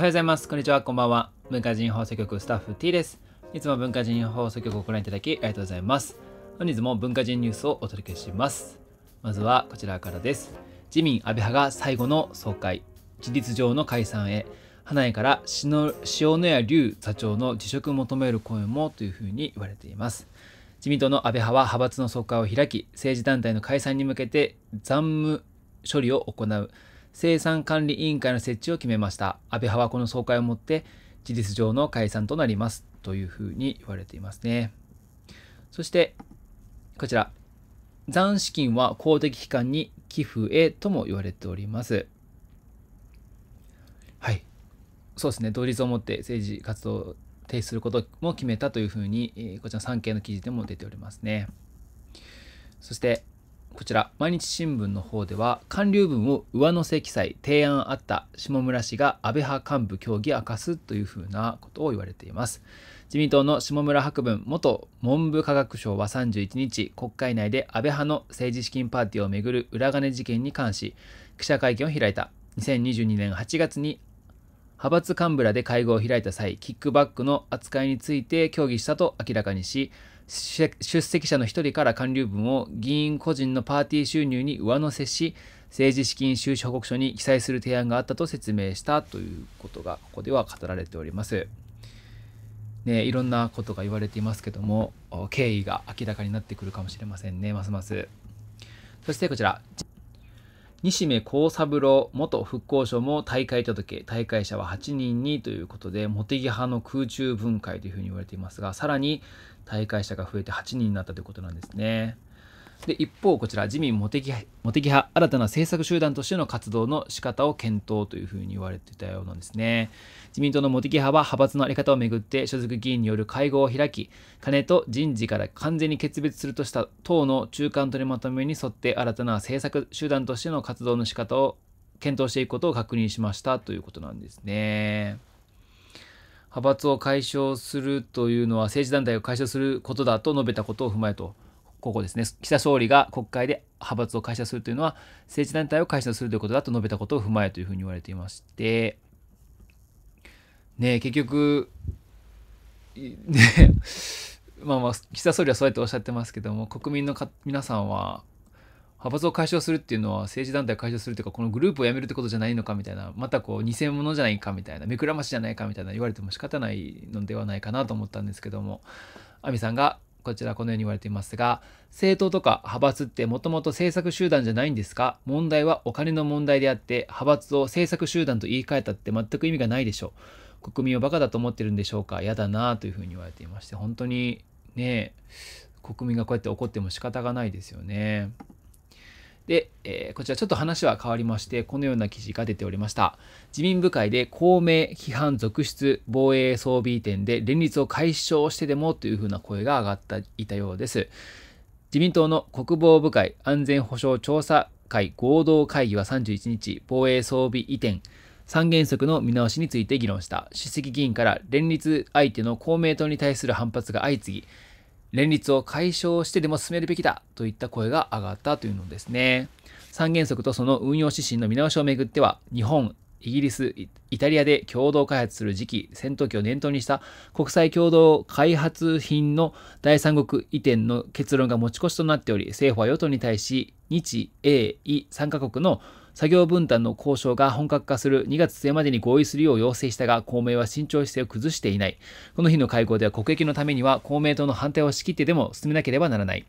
はようございます。こんにちは。こんばんは。文化人放送局スタッフ T です。いつも文化人放送局をご覧いただきありがとうございます。本日も文化人ニュースをお届けします。まずはこちらからです。自民安倍派が最後の総会。事実上の解散へ。花江から塩野谷龍座長の辞職求める声もというふうに言われています。自民党の安倍派は派閥の総会を開き、政治団体の解散に向けて残務処理を行う生産管理委員会の設置を決めました。安倍派はこの総会をもって事実上の解散となります。というふうに言われていますね。そして、こちら。残資金は公的機関に寄付へとも言われております。はい。そうですね。同率をもって政治活動を停止することも決めたというふうに、こちら3件の記事でも出ておりますね。そして、こちら、毎日新聞の方では、官流文を上乗せ記載、提案あった、下村氏が安倍派幹部協議明かすというふうなことを言われています。自民党の下村博文元文部科学省は31日、国会内で安倍派の政治資金パーティーをめぐる裏金事件に関し、記者会見を開いた。2022年8月に派閥幹部らで会合を開いた際、キックバックの扱いについて協議したと明らかにし、出席者の一人から還流分を議員個人のパーティー収入に上乗せし、政治資金収支報告書に記載する提案があったと説明したということが、ここでは語られております。ね、いろんなことが言われていますけども、経緯が明らかになってくるかもしれませんね、ますます。そしてこちら。西目幸三郎元復興省も大会届、大会者は8人にということで、茂木派の空中分解というふうに言われていますが、さらに大会者が増えて8人になったということなんですね。で一方こちら自民茂木茂木派新たな政策集団としての活動の仕方を検討というふうに言われていたようなんですね自民党の茂木派は派閥の在り方をめぐって所属議員による会合を開き金と人事から完全に決別するとした党の中間取りまとめに沿って新たな政策集団としての活動の仕方を検討していくことを確認しましたということなんですね派閥を解消するというのは政治団体を解消することだと述べたことを踏まえとここですね、岸田総理が国会で派閥を解消するというのは、政治団体を解消するということだと述べたことを踏まえというふうに言われていまして、ね結局、ねまあまあ、岸田総理はそうやっておっしゃってますけども、国民のか皆さんは、派閥を解消するっていうのは政治団体を解消するというかこのグループを辞めるってことじゃないのかみたいなまたこう偽物じゃないかみたいな目くらましじゃないかみたいな言われても仕方ないのではないかなと思ったんですけども亜美さんがこちらこのように言われていますが、政党とか派閥ってもともと政策集団じゃないんですか問題はお金の問題であって、派閥を政策集団と言い換えたって全く意味がないでしょう。国民をバカだと思ってるんでしょうか嫌だなというふうに言われていまして、本当にね、国民がこうやって怒っても仕方がないですよね。で、えー、こちらちょっと話は変わりまして、このような記事が出ておりました。自民部会で公明、批判続出、防衛装備移転で連立を解消してでもというふうな声が上がっていたようです。自民党の国防部会安全保障調査会合同会議は31日、防衛装備移転、三原則の見直しについて議論した。出席議員から連立相手の公明党に対する反発が相次ぎ、連立を解消してでも進めるべきだといった声が上がったというのですね。三原則とその運用指針の見直しをめぐっては、日本、イギリス、イタリアで共同開発する時期、戦闘機を念頭にした国際共同開発品の第三国移転の結論が持ち越しとなっており、政府は与党に対し、日、英、イ3カ国の作業分担の交渉が本格化する2月末までに合意するよう要請したが、公明は慎重姿勢を崩していない。この日の会合では国益のためには公明党の反対を仕切ってでも進めなければならない。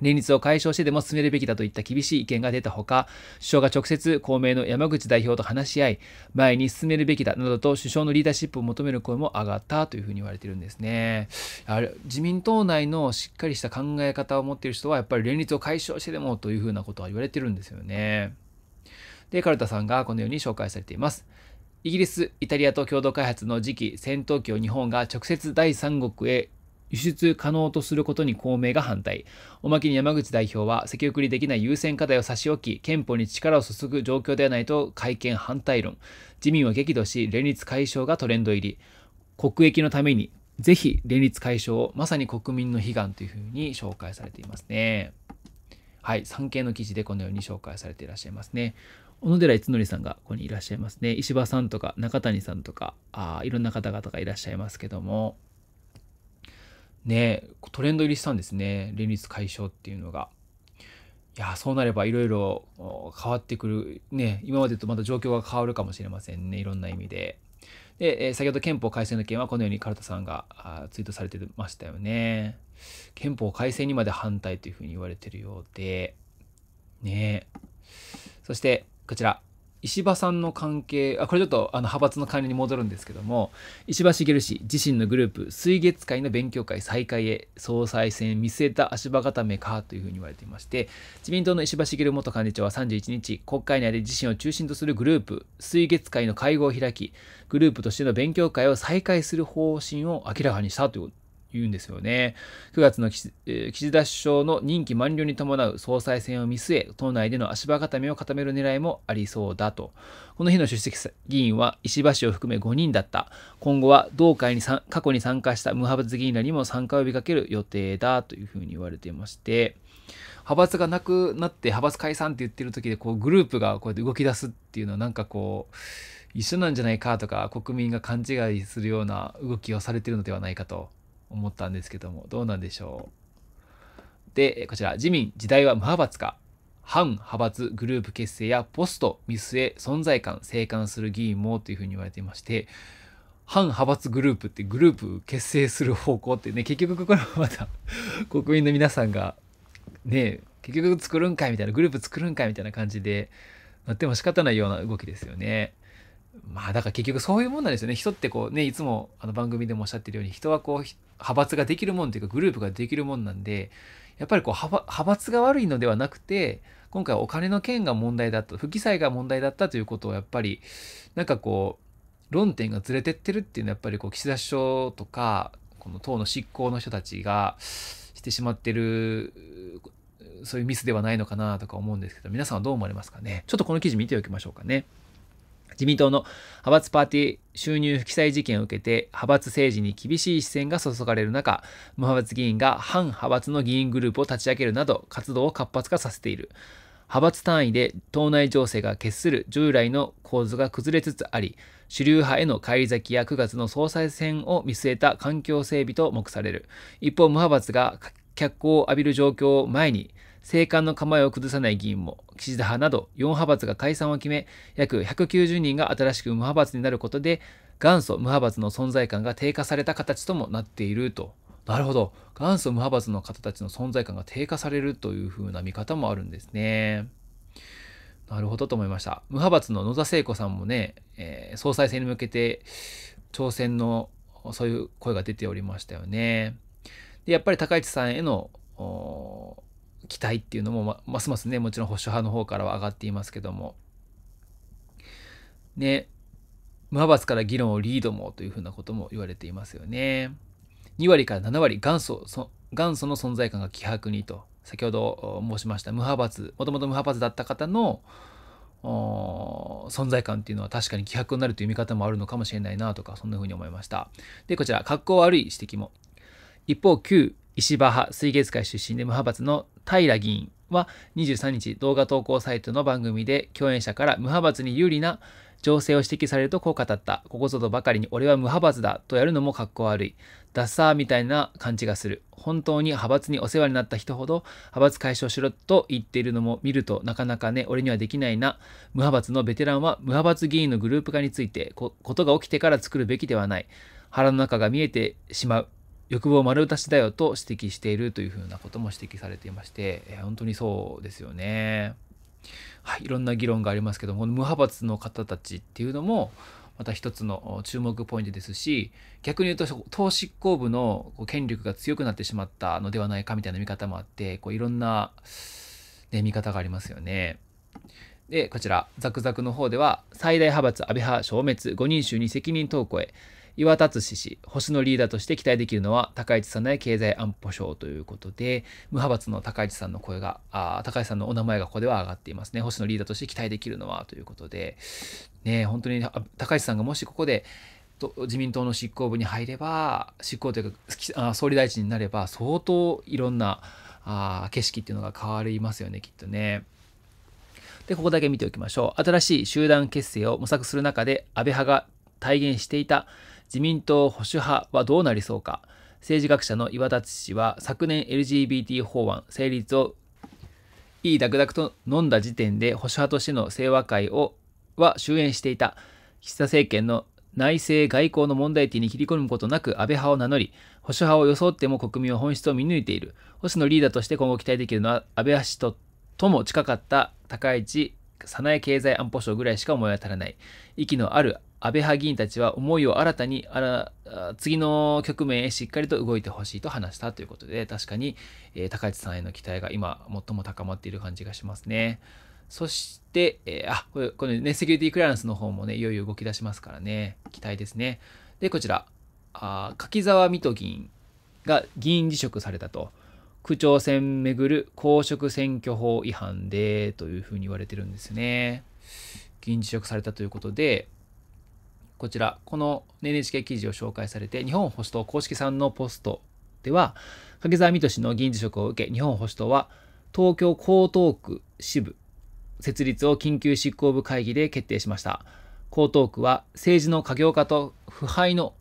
連立を解消してでも進めるべきだといった厳しい意見が出たほか、首相が直接公明の山口代表と話し合い、前に進めるべきだなどと首相のリーダーシップを求める声も上がったというふうに言われてるんですね。あれ自民党内のしっかりした考え方を持っている人は、やっぱり連立を解消してでもというふうなことは言われてるんですよね。で、カルタさんがこのように紹介されています。イギリス、イタリアと共同開発の次期戦闘機を日本が直接第三国へ輸出可能とすることに公明が反対。おまけに山口代表は、先送りできない優先課題を差し置き、憲法に力を注ぐ状況ではないと会見反対論。自民は激怒し、連立解消がトレンド入り。国益のために、ぜひ連立解消を、まさに国民の悲願というふうに紹介されていますね。はい、産経の記事でこのように紹介されていらっしゃいますね。小野寺逸則さんがここにいらっしゃいますね。石破さんとか中谷さんとか、あいろんな方々がいらっしゃいますけども、ねトレンド入りしたんですね。連立解消っていうのが。いや、そうなればいろいろ変わってくる。ね、今までとまた状況が変わるかもしれませんね。いろんな意味で。で、え先ほど憲法改正の件はこのようにカルタさんがツイートされてましたよね。憲法改正にまで反対というふうに言われてるようで、ねそして、こちら石破さんの関係あこれちょっとあの派閥の管理に戻るんですけども石破茂氏自身のグループ水月会の勉強会再開へ総裁選見据えた足場固めかというふうに言われていまして自民党の石破茂元幹事長は31日国会内で自身を中心とするグループ水月会の会合を開きグループとしての勉強会を再開する方針を明らかにしたという言うんですよね。9月の岸,、え岸田首相の任期満了に伴う総裁選を見据え、党内での足場固めを固める狙いもありそうだと。この日の出席議員は石破氏を含め5人だった。今後は同会に過去に参加した無派閥議員らにも参加を呼びかける予定だというふうに言われていまして、派閥がなくなって派閥解散って言ってる時でこうグループがこうやって動き出すっていうのはなんかこう一緒なんじゃないかとか国民が勘違いするような動きをされてるのではないかと思ったんですけども、どうなんでしょう。で、こちら、自民、時代は無派閥か。反派閥グループ結成やポスト見据え存在感、生還する議員もというふうに言われていまして、反派閥グループってグループ結成する方向ってね、結局これはまた国民の皆さんが、ね、結局作るんかいみたいな、グループ作るんかいみたいな感じで、なっても仕方ないような動きですよね。まあだから結局そういうもんなんですよね。人ってこうね、いつもあの番組でもおっしゃってるように、人はこう、派閥ができるもんというかグループができるもんなんで、やっぱりこう派、派閥が悪いのではなくて、今回お金の件が問題だった、不記載が問題だったということをやっぱり、なんかこう、論点がずれてってるっていうのはやっぱりこう、岸田首相とか、この党の執行の人たちがしてしまってる、そういうミスではないのかなとか思うんですけど、皆さんはどう思われますかね。ちょっとこの記事見ておきましょうかね。自民党の派閥パーティー収入不記載事件を受けて派閥政治に厳しい視線が注がれる中無派閥議員が反派閥の議員グループを立ち上げるなど活動を活発化させている派閥単位で党内情勢が決する従来の構図が崩れつつあり主流派への返り咲きや9月の総裁選を見据えた環境整備と目される一方無派閥が脚光を浴びる状況を前に政官の構えを崩さない議員も、岸田派など4派閥が解散を決め、約190人が新しく無派閥になることで、元祖無派閥の存在感が低下された形ともなっていると。なるほど。元祖無派閥の方たちの存在感が低下されるというふうな見方もあるんですね。なるほどと思いました。無派閥の野田聖子さんもね、えー、総裁選に向けて挑戦のそういう声が出ておりましたよね。で、やっぱり高市さんへの期待っていうのも、ま、ますますねもちろん保守派の方からは上がっていますけどもね無派閥から議論をリードもというふうなことも言われていますよね2割から7割元祖元祖の存在感が希薄にと先ほど申しました無派閥もともと無派閥だった方の存在感っていうのは確かに希薄になるという見方もあるのかもしれないなとかそんな風に思いましたでこちら格好悪い指摘も一方旧石破派水月会出身で無派閥の平議員は23日動画投稿サイトの番組で共演者から無派閥に有利な情勢を指摘されるとこう語った。ここぞとばかりに俺は無派閥だとやるのも格好悪い。ダッサーみたいな感じがする。本当に派閥にお世話になった人ほど派閥解消しろと言っているのも見るとなかなかね、俺にはできないな。無派閥のベテランは無派閥議員のグループ化についてこ、ことが起きてから作るべきではない。腹の中が見えてしまう。欲望丸出しだよと指摘しているというふうなことも指摘されていまして、えー、本当にそうですよね。はい、いろんな議論がありますけども無派閥の方たちっていうのもまた一つの注目ポイントですし逆に言うと党執行部の権力が強くなってしまったのではないかみたいな見方もあってこういろんな、ね、見方がありますよね。でこちらザクザクの方では最大派閥安倍派消滅5人衆に責任投稿へ岩田敦氏、星のリーダーとして期待できるのは高市さんの経済安保省ということで、無派閥の高市さんの声が、あ高市さんのお名前がここでは上がっていますね。星野リーダーとして期待できるのはということで、ね、本当に高市さんがもしここで、自民党の執行部に入れば、執行というか、総理大臣になれば、相当いろんなあ景色っていうのが変わりますよね、きっとね。で、ここだけ見ておきましょう。新しい集団結成を模索する中で、安倍派が体現していた自民党保守派はどうなりそうか。政治学者の岩立氏は昨年 LGBT 法案成立をいいダクダクと飲んだ時点で保守派としての清和会をは終焉していた岸田政権の内政外交の問題点に切り込むことなく安倍派を名乗り保守派を装っても国民は本質を見抜いている星野リーダーとして今後期待できるのは安倍派氏ととも近かった高市早苗経済安保省ぐらいしか思い当たらない息のある安倍派議員たちは思いを新たにあら次の局面へしっかりと動いてほしいと話したということで確かに、えー、高市さんへの期待が今最も高まっている感じがしますね。そして、えー、あこれこのねセキュリティクリアランスの方もねいよいよ動き出しますからね期待ですね。でこちらあ柿沢水戸議員が議員辞職されたと。区長選めぐる公職選挙法違反でというふうに言われてるんですね。議員辞職されたということで、こちら、この NHK 記事を紹介されて、日本保守党公式さんのポストでは、掛沢水戸氏の議員辞職を受け、日本保守党は東京江東区支部設立を緊急執行部会議で決定しました。江東区は政治の過業化と腐敗の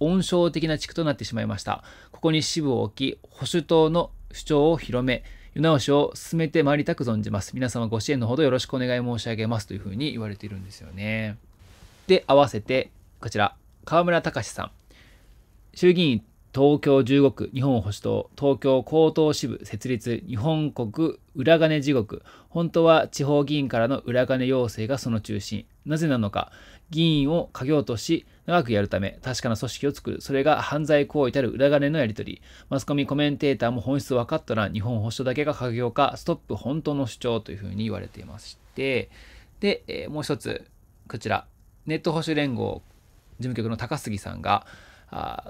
温床的な地区となってしまいました。ここに支部を置き、保守党の主張を広め、世直しを進めてまいりたく存じます。皆様ご支援のほどよろしくお願い申し上げますというふうに言われているんですよね。で、合わせて、こちら、河村隆さん。衆議院東京15区日本保守党東京高等支部設立日本国裏金地獄本当は地方議員からの裏金要請がその中心なぜなのか議員を家業とし長くやるため確かな組織を作るそれが犯罪行為たる裏金のやり取りマスコミコメンテーターも本質分かったら日本保守党だけが家業かストップ本当の主張というふうに言われていましてで、えー、もう一つこちらネット保守連合事務局の高杉さんが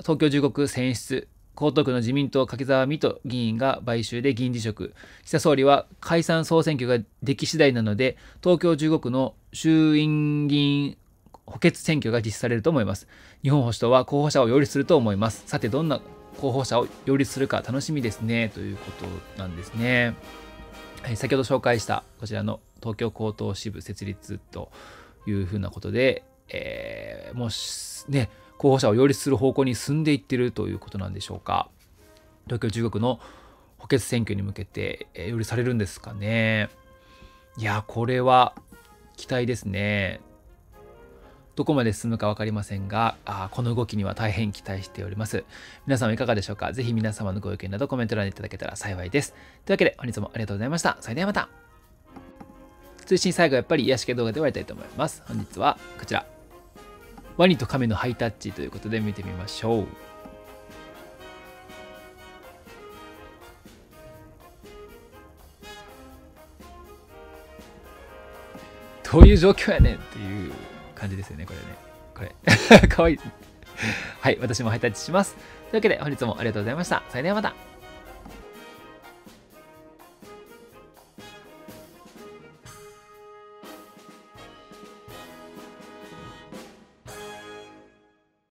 東京15区選出江東区の自民党柿沢水戸議員が買収で議員辞職岸田総理は解散総選挙ができ次第なので東京15区の衆院議員補欠選挙が実施されると思います日本保守党は候補者を擁立すると思いますさてどんな候補者を擁立するか楽しみですねということなんですね、はい、先ほど紹介したこちらの東京高等支部設立というふうなことでえー、もうね、候補者を擁立する方向に進んでいってるということなんでしょうか。東京中国の補欠選挙に向けて、えー、擁立されるんですかね。いや、これは期待ですね。どこまで進むか分かりませんが、あこの動きには大変期待しております。皆さはいかがでしょうかぜひ皆様のご意見などコメント欄にいただけたら幸いです。というわけで、本日もありがとうございました。それではまた。通信最後やっぱり癒し系動画で終わりたいと思います。本日はこちら。ワニとカメのハイタッチということで見てみましょう。どういう状況やねんっていう感じですよね、これね。これ。かわいい。はい、私もハイタッチします。というわけで本日もありがとうございました。それではまた。